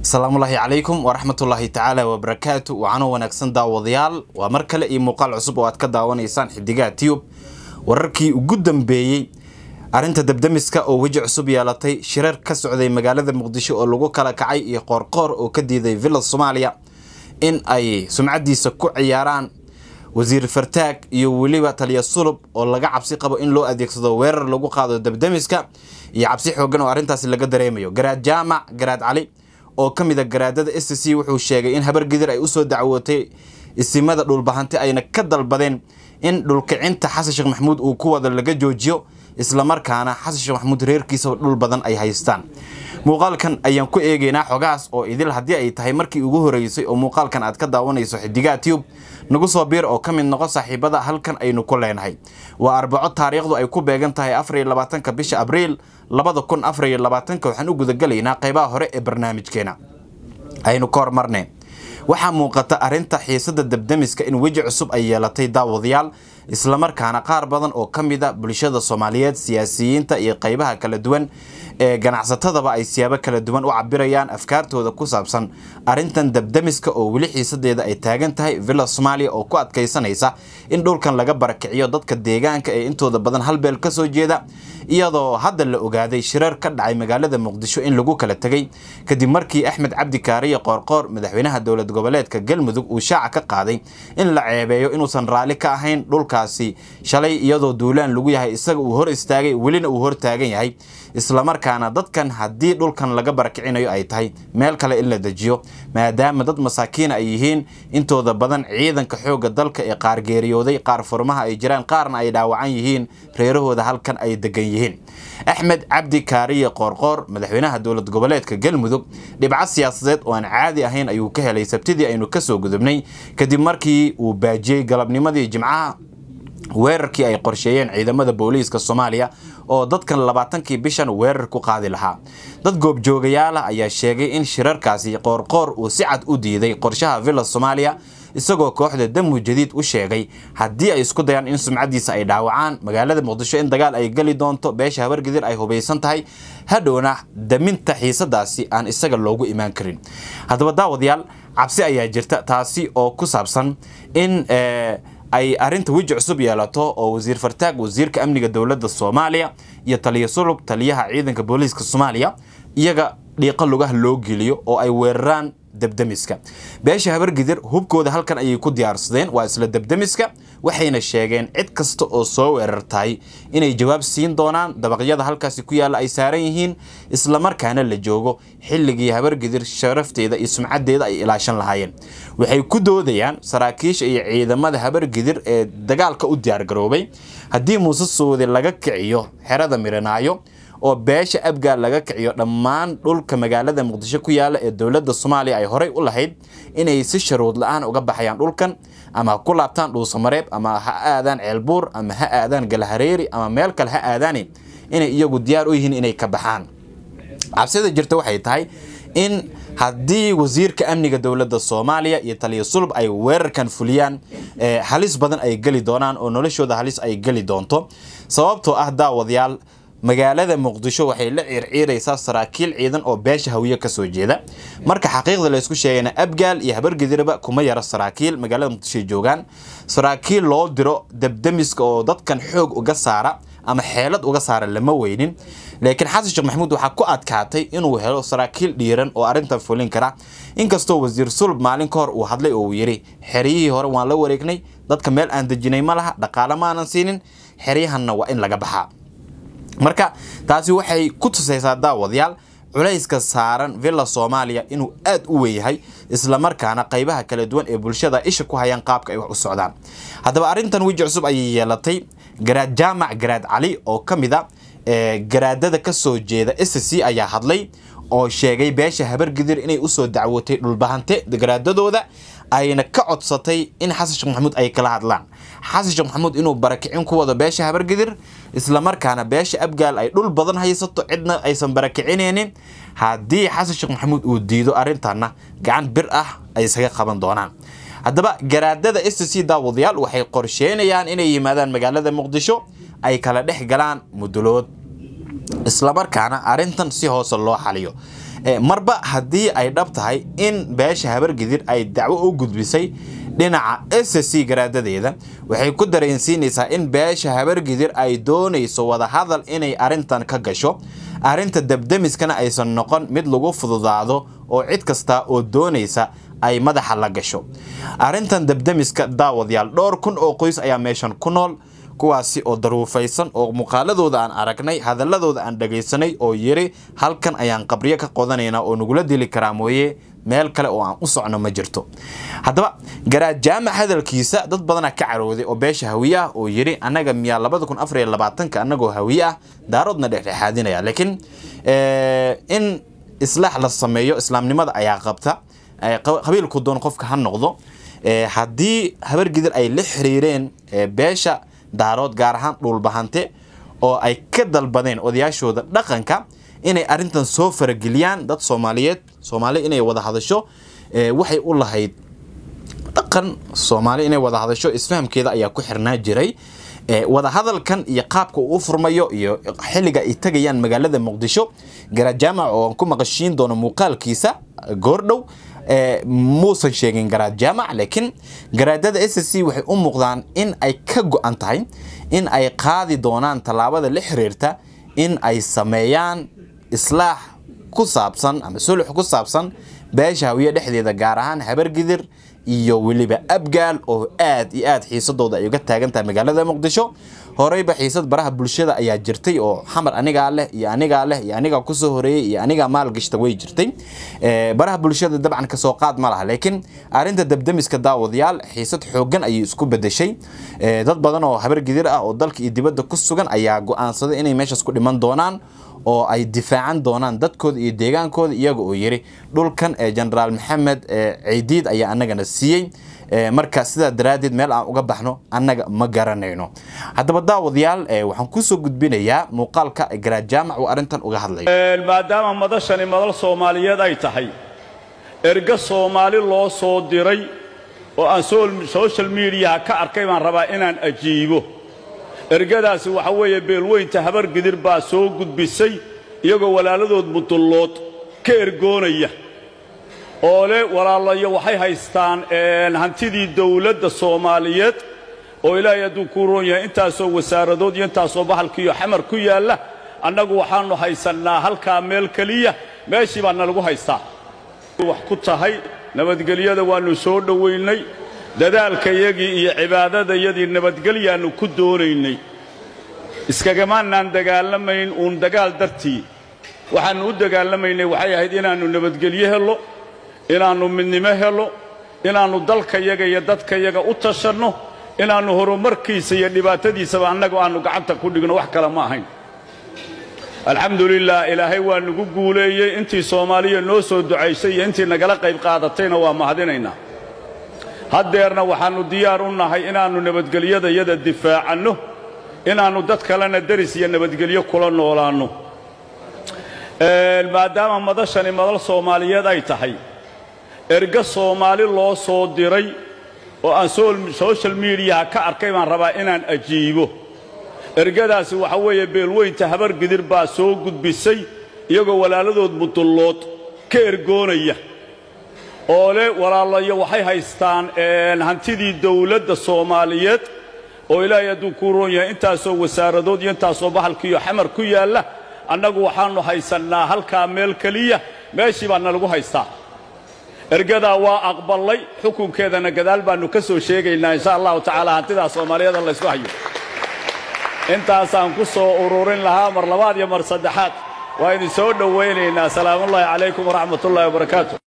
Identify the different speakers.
Speaker 1: asalaamu ullaahi calaykum waraxmatullaahi tacaala wabarakaatu waxaanoo wanaagsan daawadayaal waa mar kale iyo muuqaal cusub oo aad ka daawanaysaan xidigaha tiyub wararkii ugu dambeeyey arrinta dabdamiska oo weji cusub yeelatay shirar ka socday magaalada muqdisho oo lagu kala kacay iyo qoorqoor oo ka diiday villa soomaaliya in ay sumcaddiisa ku ciyaaraan wasiir fartaag iyo weliba taliya sulub oo laga cabsi qabo in loo adeegsado weerar lagu qaado dabdamiska iyo cabsi xoogan oo arrintaasi laga dareemayo garaad jaamac garaad cali oo ka mid a garaadada s sc wuxuu sheegay in habar gidir ay usoo dacwootay isimada dhulbahanti ayna ka dalbadeen in dhulkicinta xasan sheekh maxamuud uu ku wada laga joojiyo islamarkaana xasan sheekh maxmuud reerkiisa dhul badan ay haystaan muuqaalkan ayaan ku eegaynaa xogaas oo idil haddii ay tahay markii ugu horeysay oo muuqaalkan aad ka daawanayso xidigaa tyub nagu soo biir oo ka mid noqo saaxiibada halkan aynu ku leenahay waa arbaco taariikhdu ay ku beegan tahay afariyo labaatanka bisha abriil labada kun afariyo labaatanka waxaan u gudagelaynaa qaybaha hore ee barnaamijkeena aynu ka hormarneen waxaa muuqata arrinta xiisadda debdemiska in weji cusub ay yeelatay daawadayaal islamarkaana qaar badan oo ka mid a bulshada soomaaliyeed siyaasiyiinta iyo qaybaha kala duwan ee ganacsatadaba ay siyaabo kala duwan u cabirayaan afkaartooda ku saabsan arrintan dabdamiska oo weli xiisadeeda ay taagan tahay villa soomaaliya oo ku adkaysanaysa in dhulkan laga barakiciyo dadka deegaanka ee intooda badan halbeel ka soo jeeda iyadoo hadda la ogaaday shirar ka dhacay magaalada muqdisho in lagu kala tegay kadib markii axmed cabdi kaariye qoorqoor madaxweynaha dowlad goboleedka galmudug uu shaaca ka qaaday in la ceebeeyo inuusan raalli ka ahayn dhulkaasi shalay iyadoo duulaan lagu yahay isaga uu hor istaagay welina uu hor taagan yahay islamarkaana dadkan haddii dhulkan laga barakicinayo ay tahay meel kale in la dejiyo maadaama dad masaakiina ay yihiin intooda badan ciidanka xoogga dalka ee qaar geeriyooday qaar furmaha ay jiraan qaarna ay dhaawacan yihiin reerahooda halkan ay degan yihiin leeyihiin axmed cabdi kaariye qoorqoor madaxweynaha dowlad goboleedka galmudug dhibco siyaasadeed oo aan caadi ahayn ayuu ka helay sabtidii aynu kasoo gudubnay kadib markii uu baajiyey galabnimadii jimcaha weerarkii ay qorsheeyeen ciidamada booliiska soomaaliya oo dadkan labaatankii bishan weerar ku qaadi lahaa dad goobjoogayaal ayaa sheegay in shirarkaasi qoorqoor uu si cad u diiday qorshaha villa soomaaliya isagoo kooxda damu jadiid u sheegay haddii ay isku dayaan in sumcaddiisa ay dhaawacaan magaalada muqdisho in dagaal ay geli doonto beesha habargedir ay hubaysan tahay hadhowna daminta xiisadaasi aan isaga loogu imaan karin haddaba daawadayaal cabsi ayaa jirta taasi oo ku saabsan in eh, ay arrinta weji cusub yeelato oo wasiir fartaag wasiirka amniga dowladda soomaaliya iyo taliya sulub taliyaha ciidanka booliiska soomaaliya iyaga dhiiqo lugaha loo geliyo oo ay weeraraan debdemiska beesha habargidir hubkooda halkan ayay ku diyaarsadeen waa isla debdemiska waxayna sheegeen cid kasta oo soo weerartay inay jawaab siin doonaan dabaqyada halkaasi ku yaalla ay saaran yihiin islamarkaana la joogo xilligii habargidir sharafteeda iyo sumcaddeeda ay ilaashan lahaayeen waxay ku doodayaan saraakiisha iyo ciidamada habargidir ee dagaalka u diyaargaroobay haddii muuse soode laga kiciyo xerada mirinaayo oo beesha abgaar laga kiciyo dhammaan dhulka magaalada muqdisho ku yaalla ee dowladda soomaaliya ay horey u lahayd inay si sharuud la-aan uga baxayaan dhulkan ama ha ku laabtaan dhuusamareeb ama ha aadaan ceelbuur ama ha aadaan galhareeri ama meel kale ha aadaani inay iyagu diyaar u yihiin inay ka baxaan cabsida jirta waxay tahay in haddii wasiirka amniga dowladda soomaaliya iyo taliya sulb ay weerarkan fuliyaan eh, halis badan ay geli doonaan oo noloshooda halis ay geli doonto sababtoo ah daawadayaal magaalada muqdisho waxay la circiiraysaa saraakiil ciidan oo beesha hawiyo ka soo jeeda marka xaqiiqda laysku sheegayna abgaal iyo habargediraba kuma yara saraakiil magaalada muqdishoay joogaan saraakiil loo diro debdemiska oo dadkan xoog uga saara ama xeelad uga saara lama weynin laakiin xasan sheekh maxamuud waxaa ku adkaatay inuu helo saraakiil dhiiran oo arrintan fulin kara inkastoo wasiir sulb maalin ka hor uu hadlay oo uu yidhi xeryihii hore waan la wareegnay dadka meel aan dejinay ma laha dhaqaale ma siinin xeryahanna waa in laga baxaa marka taasi waxay ku tusaysaa daawadayaal culayska saaran villa soomaaliya inuu aad u weynyahay islamarkaana qaybaha kala duwan ee bulshada isha ku hayaan qaabka ay wax u socdaan haddaba arrintan weji cusub ayay yeelatay garaad jaamac garaad cali oo ka mid a garaadada ka soo jeeda sc ayaa hadlay oo sheegay beesha habargidir inay usoo dacwootay dhulbahante garaadadooda ayna ka codsatay in xasan sheekh maxamuud ay kala hadlaan xasan sheekh maxamuud inuu barakicin ku wado beesha habargedir islamarkaana beesha abgaal ay dhul badan haysato cidna aysan barakicinaynin haddii xasan sheekh maxamuud uu diido arrintanna gacan bir ah ay isaga qaban doonaan haddaba garaadada s c daawadayaal waxay qorsheynayaan inay yimaadaan magaalada muqdisho ay kala dhex galaan mudulood islamarkaana arintan si hoose loo xaliyo marba haddii ay dhab tahay in beesha habargidir ay dacwo u gudbisay dhinaca s c garaadadeeda waxay ku dareensiinaysaa in beesha habargidir ay doonayso wadahadal inay arintan ka gasho arinta debdemiskana aysan noqon mid lagu fududaado oo cid kasta oo doonaysa ay madaxa la gasho arintan debdemiska daawadayaal dhowr kun oo qoys ayaa meeshan ku nool kuwaasi oo daruufaysan oo muuqaaladooda aan aragnay hadaladooda aan dhagaysanay oo yiri halkan ayaan qabriyo ka qodanaynaa oo nagula dili karaa mooye meel kale oo aan u socno ma jirto haddaba garaad jaamac hadalkiisa dad badanaa ka carooday oo beesha hawiye ah oo yiri annaga miyaa labada kun afariyo labaatanka annagoo hawiye ah daaroodna dhexdhexaadinaya laakiin in islaax la sameeyo islaamnimada ayaa qabta qabiilku doon qofka ha noqdo haddii habargidil ay la xiriireen beesha daarood gaar ahaan dhuulbahante oo ay ka dalbadeen odayaashooda dhaqanka inay arrintan soo farageliyaan dad soomaaliyeed soomaali inay wada hadasho eh, waxay u lahayd dhaqan soomaali inay wada hadasho isfahamkeeda ayaa ku xirnaa jiray eh, wadahadalkan iyo qaabka uu furmayo iyo xilliga ay tegayaan magaalada muqdisho garajaamac oo aan ku maqashiin doono muuqaalkiisa goor dhow muusan sheegin garaad jaamac laakiin garaadada s c waxay u muuqdaan in ay ka go'an tahay in ay qaadi doonaan tallaabada la xiriirta in ay sameeyaan islaax ku saabsan ama sulux ku saabsan beesha hawiye dhexdeeda gaar ahaan habargidir iyo weliba abgaal oo aad iyo aad xiisadooda ay uga taagan tahay magaalada muqdisho horeyba xiisad baraha bulshada ayaa jirtay oo xamar anigaa leh iyo anigaa leh iyo anigaa kusoo horeeyey iyo anigaa maalgashta way jirtay baraha bulshada dabcan kasoo qaad ma laha laakiin arrinta dabdamiska daawadayaal xiisad xooggan ayay isku bedeshay dad badan oo habar ah oo dalka iyo dibadda ku sugan ayaa go'aansaday inay meeshaas ku dhiman doonaan oo ay difaacan doonaan dadkooda iyo deegaankooda iyaga oo yiri dhulkan ee jenaraal maxamed ciidiid ayaa annagana siiyey marka sidaa daraaddeed meel aan uga baxno annaga ma garanayno haddaba daawadayaal waxaan kusoo gudbinayaa muuqaalka garaadjaamac uu arrintan uga hadlaya
Speaker 2: maadaama madashani madal soomaaliyeed ay tahay erga soomaali loo soo diray oo aan social mediaha ka arkay baan rabaa inaan ajiibo ergadaasi waxa weeye beelweynta habar gidir baa soo gudbisay iyagoo walaaladood mudullood ka ergoonaya oo leh walaalayo waxay haystaan hantidii dowladda soomaaliyeed oo ilaahay hadduu kuu roon yahay intaasoo wasaaradood iyo intaasoo bahalkiiyo xamar ku yaalla annagu waxaanu haysannaa halkaa meel keliya meeshii baa nalagu haystaa wax ku tahay nabadgelyada waanu soo dhowaynay dadaalkayagii iyo cibaadadayadii nabadgelyaannu ku doonaynay iskagamaanaan dagaalamayn uun dagaal dartii waxaannu u dagaalamaynay waxay ahayd inaannu nabadgelyo helo inaannu midnimo helo inaannu dalkayaga iyo dadkayaga u tashanno inaannu horumarkiisa iyo dhibaatadiisaba annagu aannu gacanta ku dhigno wax kale ma ahayn alxamdu lilah ilaahay waa nagu guuleeyey intii soomaaliya noo soo ducaysay iyo intii nagala qayb qaadatayna waa mahadinaynaa haddeerna waxaanu diyaar u nahay inaannu nabadgelyada iyada difaacanno inaannu dad kalena deris iyo nabadgelyo kula noolaanno maadaama madashani madal soomaaliyeed ay tahay erga soomaali loo soo diray oo aan social midiyaha ka arkay baan rabaa inaan ajiibo ergadaasi waxa weeye beelweynta habar gidir baa soo gudbisay iyagoo walaaladood mudullood ka ergoonaya oole walaalayo waxay haystaan hantidii dowladda soomaaliyeed oo ilaahay adduu ku roon yahay intaasoo wasaaradood iyo intaasoo bahalkiiyo xamar ku yaalla annagu waxaanu haysannaa halkaa meel keliya meeshii baa nalagu haystaa ergadaa waa aqballay xukunkeedana gadaal baanu ka soo sheegaynaa insha allahu tacaala hantidaa soomaaliyeeda laysku hayo intaasaan ku soo ururin lahaa mar labaad iyo mar saddexaad waa idin soo dhowaynaynaa salaamullaahi calaykum waraxmatullahi wabarakaatu